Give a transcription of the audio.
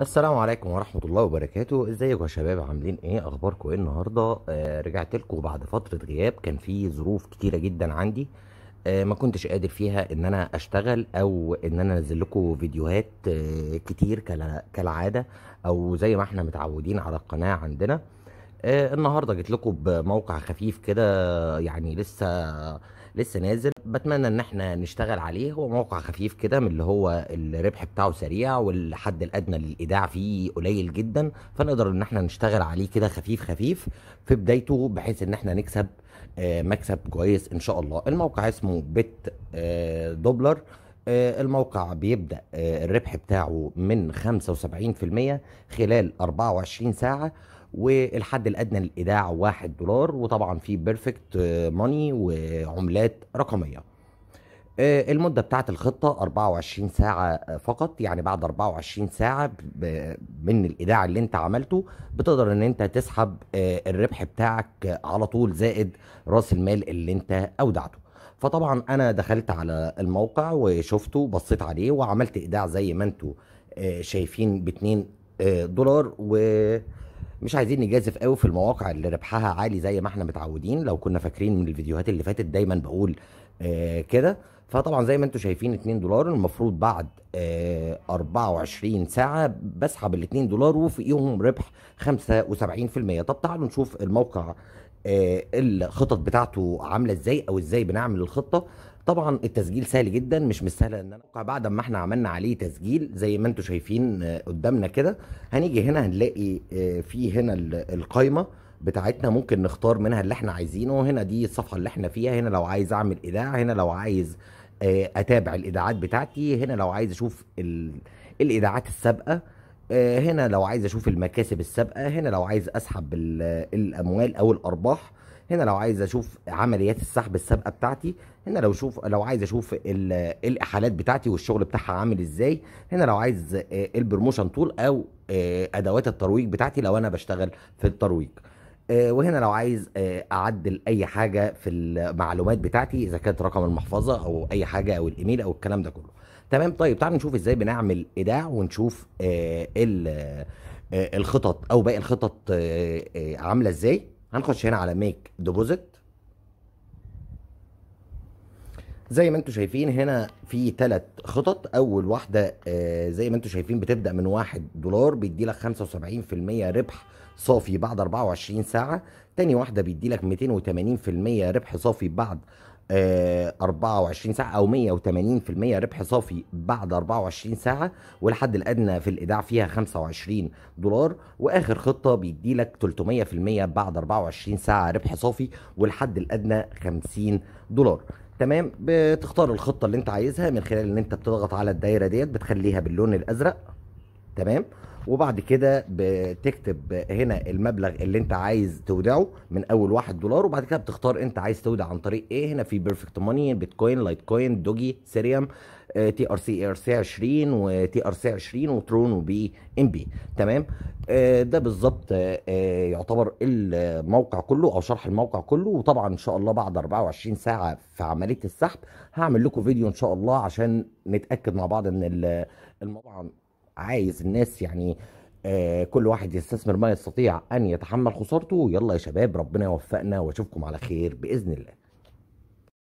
السلام عليكم ورحمة الله وبركاته ازيكم يا شباب عاملين ايه اخباركم ايه النهاردة آه رجعت لكم بعد فترة غياب كان في ظروف كتيرة جدا عندي آه ما كنتش قادر فيها ان انا اشتغل او ان انا انزل لكم فيديوهات آه كتير كالعادة او زي ما احنا متعودين على القناة عندنا آه النهاردة جيت لكم بموقع خفيف كده يعني لسه لسه نازل بتمنى ان احنا نشتغل عليه هو موقع خفيف كده من اللي هو الربح بتاعه سريع والحد الادنى للايداع فيه قليل جدا فنقدر ان احنا نشتغل عليه كده خفيف خفيف في بدايته بحيث ان احنا نكسب آه، مكسب كويس ان شاء الله الموقع اسمه بيت آه، دوبلر آه، الموقع بيبدأ الربح بتاعه من 75% خلال 24 ساعة والحد الادنى للايداع 1 دولار وطبعا في بيرفكت ماني وعملات رقميه آه، المده بتاعه الخطه 24 ساعه فقط يعني بعد 24 ساعه من الايداع اللي انت عملته بتقدر ان انت تسحب آه، الربح بتاعك على طول زائد راس المال اللي انت اودعته فطبعا انا دخلت على الموقع وشفته بصيت عليه وعملت ايداع زي ما انتم آه، شايفين ب 2 دولار و مش عايزين نجازف قوي في المواقع اللي ربحها عالي زي ما احنا متعودين لو كنا فاكرين من الفيديوهات اللي فاتت دايما بقول آه، كده فطبعا زي ما انتم شايفين 2 دولار المفروض بعد آه 24 ساعه بسحب ال 2 دولار وفيهم ربح 75% طب تعالوا نشوف الموقع آه الخطط بتاعته عامله ازاي او ازاي بنعمل الخطه طبعا التسجيل سهل جدا مش مش سهل ان انا بعد ما احنا عملنا عليه تسجيل زي ما انتم شايفين آه، قدامنا كده هنيجي هنا هنلاقي آه، في هنا القايمه بتاعتنا ممكن نختار منها اللي احنا عايزينه هنا دي الصفحه اللي احنا فيها هنا لو عايز اعمل ايداع هنا لو عايز آه، اتابع الايداعات بتاعتي هنا لو عايز اشوف الايداعات السابقه آه، هنا لو عايز اشوف المكاسب السابقه هنا لو عايز اسحب الاموال او الارباح هنا لو عايز اشوف عمليات السحب السابقه بتاعتي هنا لو شوف لو عايز اشوف الاحالات بتاعتي والشغل بتاعها عامل ازاي هنا لو عايز آه، البروموشن طول او ادوات الترويج بتاعتي لو انا بشتغل في الترويج آه، وهنا لو عايز آه، اعدل اي حاجه في المعلومات بتاعتي اذا كانت رقم المحفظه او اي حاجه او الايميل او الكلام ده كله تمام طيب تعالوا نشوف ازاي بنعمل ايداع ونشوف آه، الخطط او باقي الخطط عامله ازاي هنخش هنا على ميك ديبوزيت زي ما انتم شايفين هنا في ثلاث خطط اول واحده زي ما انتم شايفين بتبدا من 1 دولار بيدي لك 75% ربح صافي بعد 24 ساعه تاني واحده بيدي لك 280% ربح صافي بعد آه 24 ساعه او 180% ربح صافي بعد 24 ساعه والحد الادنى في الايداع فيها 25 دولار واخر خطه بيدي لك 300% بعد 24 ساعه ربح صافي والحد الادنى 50 دولار تمام بتختار الخطه اللي انت عايزها من خلال ان انت بتضغط على الدايره ديت بتخليها باللون الازرق تمام وبعد كده بتكتب هنا المبلغ اللي انت عايز تودعه من اول 1 دولار وبعد كده بتختار انت عايز تودع عن طريق ايه هنا في بيرفكت ماني بيتكوين لايت كوين دوجي سيريام تي ار سي ار سي 20 وتي ار سي 20 وترون وبي ام بي تمام آه، ده بالظبط آه، آه، يعتبر الموقع كله او شرح الموقع كله وطبعا ان شاء الله بعد 24 ساعه في عمليه السحب هعمل لكم فيديو ان شاء الله عشان نتاكد مع بعض ان الموضوع عايز الناس يعني آه كل واحد يستثمر ما يستطيع ان يتحمل خسارته يلا يا شباب ربنا يوفقنا واشوفكم على خير باذن الله